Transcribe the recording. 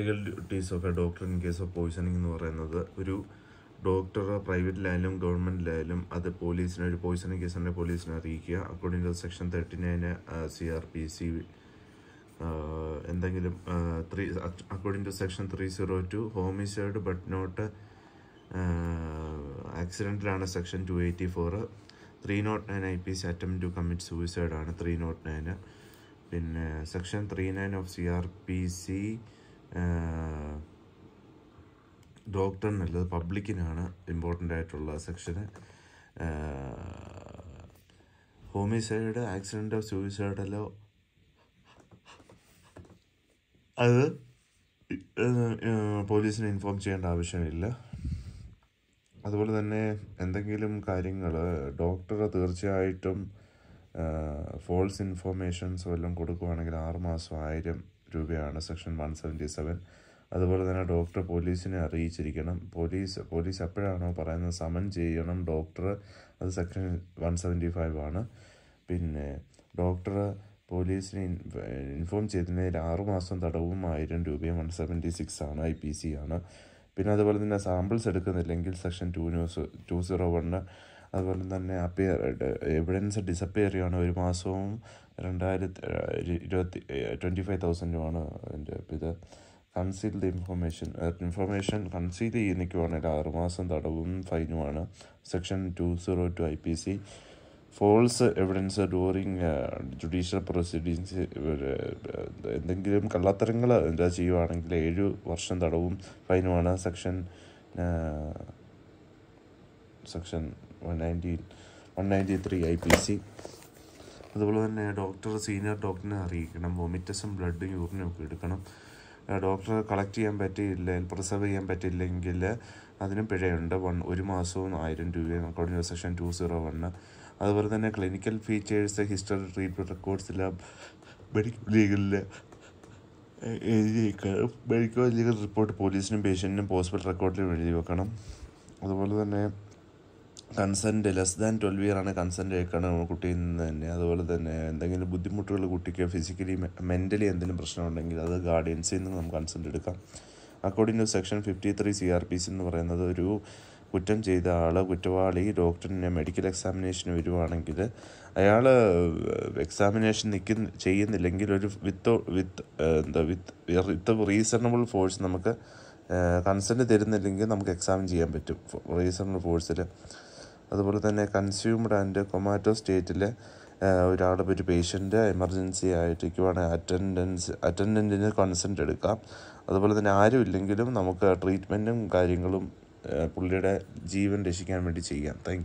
legal duties of a doctor in case of poisoning എന്ന് പറയുന്നത് ഒരു ഡോക്ടർ പ്രൈവറ്റിലായാലും ഗവൺമെൻറ്റിലായാലും അത് പോലീസിനെ ഒരു പോയിസണിങ് കേസിനെ പോലീസിനെ അറിയിക്കുക according to section thirty nine C R P C എന്തെങ്കിലും three according to section three zero two homicide but not ആക്സിഡൻറ്റിലാണ് section two eighty four three not nine I P C attempt to commit സൂയിസൈഡാണ് three not nine പിന്നെ section three nine of C R P C അല്ലാതെ പബ്ലിക്കിനാണ് important ആയിട്ടുള്ള സെക്ഷന് homicide ആക്സിഡൻ്റോ സൂയിസൈഡല്ലോ അത് പോലീസിനെ inform ചെയ്യേണ്ട ആവശ്യമില്ല അതുപോലെ തന്നെ എന്തെങ്കിലും കാര്യങ്ങൾ ഡോക്ടർ തീർച്ചയായിട്ടും ഫോൾസ് ഇൻഫോർമേഷൻസ് വല്ലതും കൊടുക്കുവാണെങ്കിൽ ആറുമാസം ആയിരം രൂപയാണ് സെക്ഷൻ വൺ സെവൻറ്റി സെവൻ അതുപോലെ തന്നെ ഡോക്ടർ പോലീസിനെ അറിയിച്ചിരിക്കണം പോലീസ് പോലീസ് എപ്പോഴാണോ പറയുന്നത് സമൻ ചെയ്യണം ഡോക്ടർ അത് സെക്ഷൻ വൺ സെവൻറ്റി ഫൈവ് ആണ് പിന്നെ ഡോക്ടർ പോലീസിനെ ഇൻഫോം ചെയ്തതിന് ആറു മാസം തടവും ആയിരം രൂപയും വൺ സെവൻറ്റി സിക്സ് ആണ് ഐ പി സി ആണ് പിന്നെ അതുപോലെ തന്നെ സാമ്പിൾസ് എടുക്കുന്നില്ലെങ്കിൽ section two news two zero one അതുപോലെ തന്നെ അപ്പിയർ എവിഡൻസ് ഡിസപ്പിയർ ചെയ്യുകയാണ് ഒരു മാസവും രണ്ടായിരത്തി ഇരുപത്തി ട്വൻറ്റി ഫൈവ് തൗസൻഡുമാണ് എൻ്റെ ഇത് conceal the information information conceal ചെയ്ത് നിൽക്കുവാണെങ്കിൽ ആറുമാസം തടവും ഫൈനുമാണ് section two zero two I P C false evidence during judicial proceedings എന്തെങ്കിലും കള്ളത്തരങ്ങൾ എന്താ ചെയ്യുവാണെങ്കിൽ ഏഴു വർഷം തടവും ഫൈനുമാണ് section section one ninety one ninety three I P C അതുപോലെ തന്നെ ഡോക്ടർ സീനിയർ ഡോക്ടറിനെ അറിയിക്കണം വൊമിറ്റസും ബ്ലഡും യൂറിനും ഒക്കെ എടുക്കണം ഡോക്ടർ കളക്ട് ചെയ്യാൻ പറ്റിയില്ല പ്രിസർവ് ചെയ്യാൻ പറ്റില്ലെങ്കിൽ അതിനും പിഴയുണ്ട് വൺ ഒരു മാസവും ആയിരം രൂപയും according to section two zero one അതുപോലെ തന്നെ ക്ലിനിക്കൽ ഫീച്ചേഴ്സ് ഹിസ്റ്ററി ട്രീറ്റ്മെൻറ്റ് റെക്കോർഡ്സിൽ മെഡിക്കൽ ലീഗലിൽ എഴുതിയേക്കണം മെഡിക്കൽ ലീഗൽ റിപ്പോർട്ട് പോലീസിനും പേഷ്യൻറ്റിനും ഹോസ്പിറ്റൽ റെക്കോർഡിലും എഴുതി വെക്കണം അതുപോലെ തന്നെ consent less than twelve year ആണ് കൺസെൻറ്റ് കേൾക്കണം കുട്ടിയിൽ നിന്ന് തന്നെ അതുപോലെ തന്നെ എന്തെങ്കിലും ബുദ്ധിമുട്ടുകൾ കുട്ടിക്ക് ഫിസിക്കലി മെൻ്റലി എന്തെങ്കിലും പ്രശ്നമുണ്ടെങ്കിൽ അത് ഗാർഡിയൻസിൽ നിന്ന് നമുക്ക് കൺസെൻറ്റ് എടുക്കാം according to section fifty three C R P C എന്ന് പറയുന്നത് ഒരു കുറ്റം ചെയ്ത ആൾ കുറ്റവാളി ഡോക്ടറിൻ്റെ മെഡിക്കൽ എക്സാമിനേഷന് വരുവാണെങ്കിൽ അയാൾ എക്സാമിനേഷൻ നിൽക്കുന്ന ചെയ്യുന്നില്ലെങ്കിൽ ഒരു വിത്ത് വിത്ത് എന്താ വിത്ത് വിത്ത് റീസണബിൾ ഫോഴ്സ് നമുക്ക് കൺസെൻറ്റ് തരുന്നില്ലെങ്കിൽ നമുക്ക് എക്സാമിൻ ചെയ്യാൻ പറ്റും റീസണബിൾ ഫോഴ്സിൽ അതുപോലെ തന്നെ കൺസ്യൂംഡ് ആൻഡ് കൊമാറ്റോ സ്റ്റേറ്റിലെ ഒരാളുടെ ഒരു പേഷ്യൻ്റ് എമർജൻസി ആയിട്ട് ആയിട്ടിരിക്കുവാണ് അറ്റൻഡൻസ് അറ്റൻഡൻറ്റിന് കൺസെൻ്റ് എടുക്കാം അതുപോലെ തന്നെ ആരും ഇല്ലെങ്കിലും നമുക്ക് ട്രീറ്റ്മെൻറ്റും കാര്യങ്ങളും പുള്ളിയുടെ ജീവൻ രക്ഷിക്കാൻ വേണ്ടി ചെയ്യാം താങ്ക്